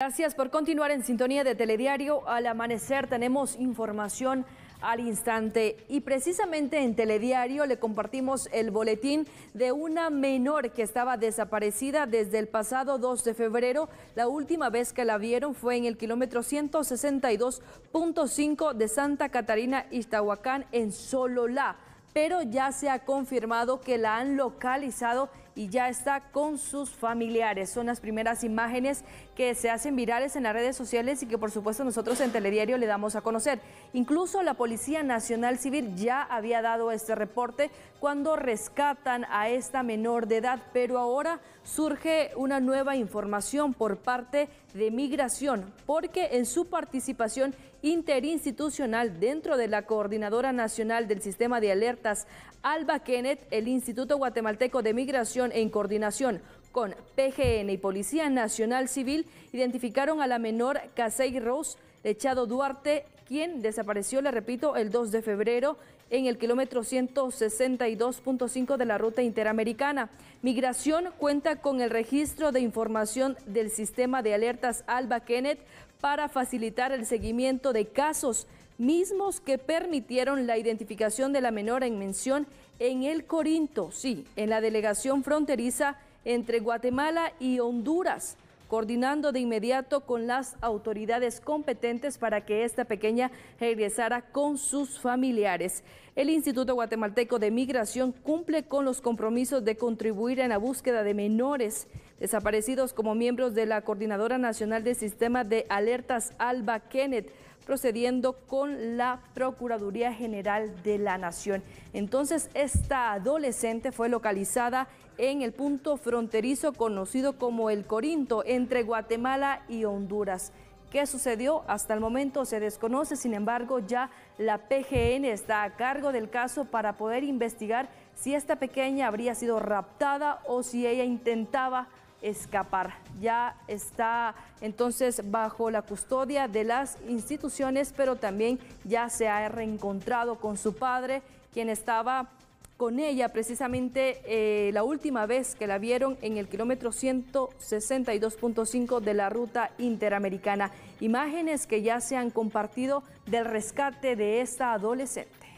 Gracias por continuar en sintonía de Telediario. Al amanecer tenemos información al instante y precisamente en Telediario le compartimos el boletín de una menor que estaba desaparecida desde el pasado 2 de febrero. La última vez que la vieron fue en el kilómetro 162.5 de Santa Catarina, Iztahuacán, en Sololá pero ya se ha confirmado que la han localizado y ya está con sus familiares. Son las primeras imágenes que se hacen virales en las redes sociales y que por supuesto nosotros en Telediario le damos a conocer. Incluso la Policía Nacional Civil ya había dado este reporte cuando rescatan a esta menor de edad, pero ahora surge una nueva información por parte de Migración, porque en su participación interinstitucional dentro de la Coordinadora Nacional del Sistema de Alertas Alba Kenneth, el Instituto Guatemalteco de Migración en coordinación con PGN y Policía Nacional Civil identificaron a la menor Casey Rose Echado Duarte, quien desapareció, le repito, el 2 de febrero en el kilómetro 162.5 de la ruta interamericana. Migración cuenta con el registro de información del sistema de alertas Alba Kenneth para facilitar el seguimiento de casos mismos que permitieron la identificación de la menor en mención en el Corinto, sí, en la delegación fronteriza entre Guatemala y Honduras, coordinando de inmediato con las autoridades competentes para que esta pequeña regresara con sus familiares. El Instituto Guatemalteco de Migración cumple con los compromisos de contribuir en la búsqueda de menores desaparecidos como miembros de la Coordinadora Nacional de Sistema de Alertas Alba Kenneth procediendo con la Procuraduría General de la Nación. Entonces, esta adolescente fue localizada en el punto fronterizo conocido como el Corinto, entre Guatemala y Honduras. ¿Qué sucedió? Hasta el momento se desconoce, sin embargo, ya la PGN está a cargo del caso para poder investigar si esta pequeña habría sido raptada o si ella intentaba escapar. Ya está entonces bajo la custodia de las instituciones, pero también ya se ha reencontrado con su padre, quien estaba con ella precisamente eh, la última vez que la vieron en el kilómetro 162.5 de la ruta interamericana. Imágenes que ya se han compartido del rescate de esta adolescente.